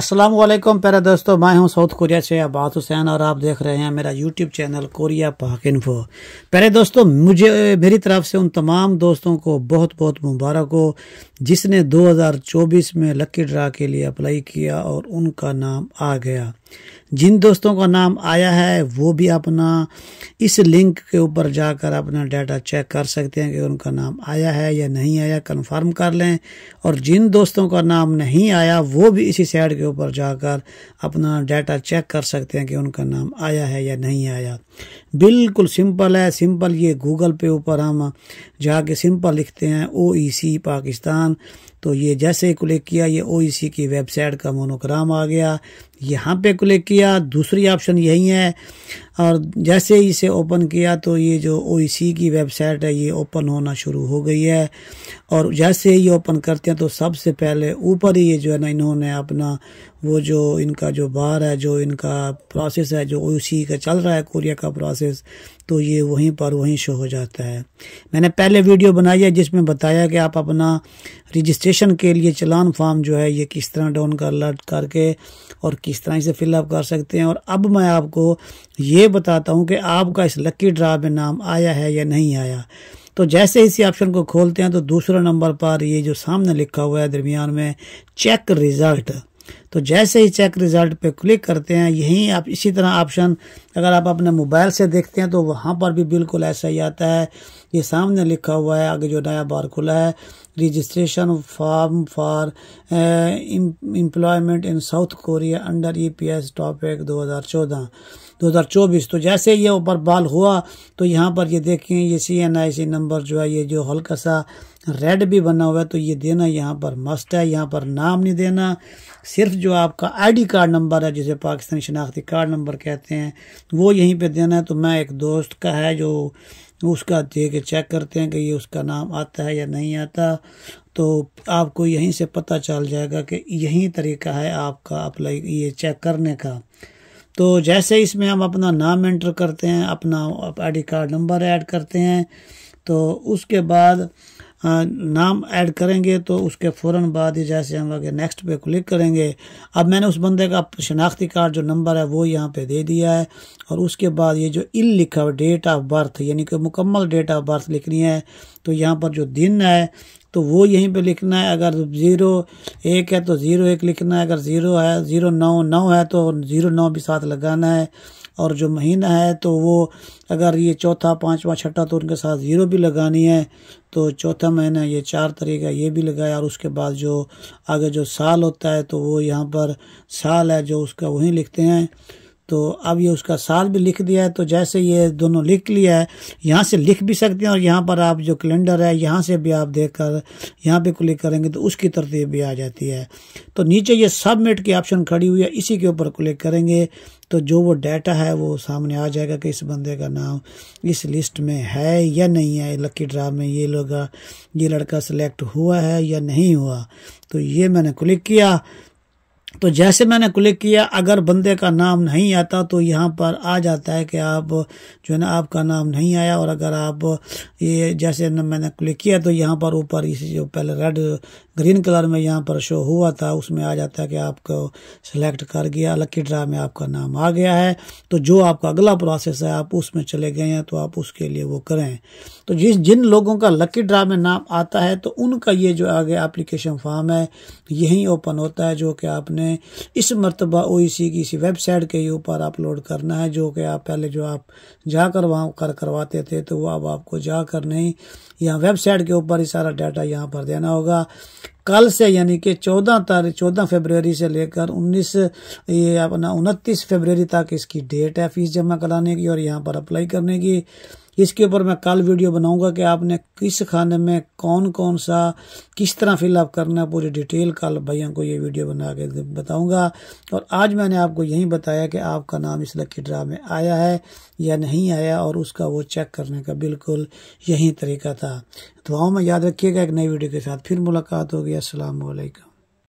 अस्सलाम वालेकुम प्यारे दोस्तों मैं हूं साउथ कोरिया से अबात हुसैन और आप देख रहे हैं मेरा YouTube channel Korea Pak info प्यारे दोस्तों मुझे मेरी तरफ से उन तमाम दोस्तों को बहुत बहुत मुबारक हो जिसने 2024 में लकी ड्रा के लिए अप्लाई किया और उनका नाम आ गया जिन दोस्तों का नाम आया है वो भी अपना इस लिंक के ऊपर जाकर अपना डाटा चेक कर सकते हैं कि उनका नाम आया है या नहीं आया कंफर्म कर लें और जिन दोस्तों का नाम नहीं आया वो भी इसी साइड के ऊपर जाकर अपना डाटा चेक कर सकते हैं कि उनका नाम आया है या नहीं आया बिल्कुल सिंपल है सिंपल ये गूगल पे ऊपर हम जाके सिंपल लिखते हैं ओ पाकिस्तान तो ये जैसे ही क्लिक किया ये ओ की वेबसाइट का मोनोग्राम आ गया यहाँ पे क्लिक किया दूसरी ऑप्शन यही है और जैसे ही इसे ओपन किया तो ये जो ओ e की वेबसाइट है ये ओपन होना शुरू हो गई है और जैसे ही ओपन करते हैं तो सबसे पहले ऊपर ही ये जो है ना इन्होंने अपना वो जो इनका जो बार है जो इनका प्रोसेस है जो ओ e का चल रहा है कोरिया का प्रोसेस तो ये वहीं पर वहीं शो हो जाता है मैंने पहले वीडियो बनाई है जिसमें बताया कि आप अपना रजिस्ट्रेशन के लिए चलान फॉर्म जो है ये किस तरह डाउन कर करके और किस तरह इसे फिलअप कर सकते हैं और अब मैं आपको ये बताता हूँ कि आपका इस लकी ड्रा में नाम आया है या नहीं आया तो जैसे इसी ऑप्शन को खोलते हैं तो दूसरे नंबर पर ये जो सामने लिखा हुआ है दरमियान में चेक रिज़ल्ट तो जैसे ही चेक रिज़ल्ट पे क्लिक करते हैं यहीं आप इसी तरह ऑप्शन अगर आप अपने मोबाइल से देखते हैं तो वहाँ पर भी बिल्कुल ऐसा ही आता है ये सामने लिखा हुआ है आगे जो नया बार खुला है registration form for employment in South Korea under E P S topic दो हज़ार चौदह 2024 तो जैसे ये ऊपर बाल हुआ तो यहाँ पर ये देखें ये सी एन आई सी नंबर जो है ये जो हल्का सा रेड भी बना हुआ है तो ये देना यहाँ पर मस्ट है यहाँ पर नाम नहीं देना सिर्फ जो आपका आईडी कार्ड नंबर है जिसे पाकिस्तानी शनाख्ती कार्ड नंबर कहते हैं वो यहीं पे देना है तो मैं एक दोस्त का है जो उसका दे के चेक करते हैं कि ये उसका नाम आता है या नहीं आता तो आपको यहीं से पता चल जाएगा कि यही तरीका है आपका अप्लाई ये चेक करने का तो जैसे इसमें हम अपना नाम एंटर करते हैं अपना आई कार्ड नंबर ऐड करते हैं तो उसके बाद नाम ऐड करेंगे तो उसके फ़ौर बाद ही जैसे हम आगे नेक्स्ट पे क्लिक करेंगे अब मैंने उस बंदे का शनाख्ती कार्ड जो नंबर है वो यहाँ पे दे दिया है और उसके बाद ये जो इल लिखा हुआ डेट ऑफ बर्थ यानी कि मुकम्मल डेट ऑफ बर्थ लिखनी है तो यहाँ पर जो दिन है तो वो यहीं पे लिखना है अगर ज़ीरो एक है तो ज़ीरो एक लिखना है अगर ज़ीरो है ज़ीरो नौ नौ है तो ज़ीरो नौ भी साथ लगाना है और जो महीना है तो वो अगर ये चौथा पाँचवा छठा तो उनके साथ ज़ीरो भी लगानी है तो चौथा महीना ये चार तरीका ये भी लगाया और उसके बाद जो आगे जो साल होता है तो वो यहाँ पर साल है जो उसका वहीं लिखते हैं तो अब ये उसका साल भी लिख दिया है तो जैसे ये दोनों लिख लिया है यहाँ से लिख भी सकते हैं और यहाँ पर आप जो कैलेंडर है यहाँ से भी आप देख कर यहाँ पर क्लिक करेंगे तो उसकी तरतीब भी आ जाती है तो नीचे ये सबमिट की ऑप्शन खड़ी हुई है इसी के ऊपर क्लिक करेंगे तो जो वो डाटा है वो सामने आ जाएगा कि इस बंदे का नाम इस लिस्ट में है या नहीं है लकी ड्रा में ये लोग ये लड़का सिलेक्ट हुआ है या नहीं हुआ तो ये मैंने क्लिक किया तो जैसे मैंने क्लिक किया अगर बंदे का नाम नहीं आता तो यहाँ पर आ जाता है कि आप जो है ना आपका नाम नहीं आया और अगर आप ये जैसे मैंने क्लिक किया तो यहाँ पर ऊपर इसी जो पहले रेड ग्रीन कलर में यहाँ पर शो हुआ था उसमें आ जाता है कि आपको सिलेक्ट कर गया लकी ड्रा में आपका नाम आ गया है तो जो आपका अगला प्रोसेस है आप उसमें चले गए हैं तो आप उसके लिए वो करें तो जिस जिन लोगों का लकी ड्रा में नाम आता है तो उनका ये जो आगे एप्लीकेशन फॉर्म है यहीं ओपन होता है जो कि आपने आपने इस मरतबा ओ की इसी वेबसाइट के ऊपर अपलोड करना है जो कि आप पहले जो आप जाकर वहाँ कर करवाते थे तो वह अब आपको जाकर नहीं यहाँ वेबसाइट के ऊपर ही सारा डाटा यहाँ पर देना होगा कल से यानी कि चौदह तारीख चौदह फरवरी से लेकर उन्नीस ये अपना उनतीस फरवरी तक इसकी डेट है फीस जमा कराने की और यहाँ पर अप्लाई करने की इसके ऊपर मैं कल वीडियो बनाऊंगा कि आपने किस खाने में कौन कौन सा किस तरह फिलअप करना है पूरी डिटेल कल भैया को ये वीडियो बना के बताऊंगा और आज मैंने आपको यही बताया कि आपका नाम इस लक्की ड्रा में आया है या नहीं आया और उसका वो चेक करने का बिल्कुल यही तरीका था दुआओं में याद रखिएगा एक नई वीडियो के साथ फिर मुलाकात होगी असलकम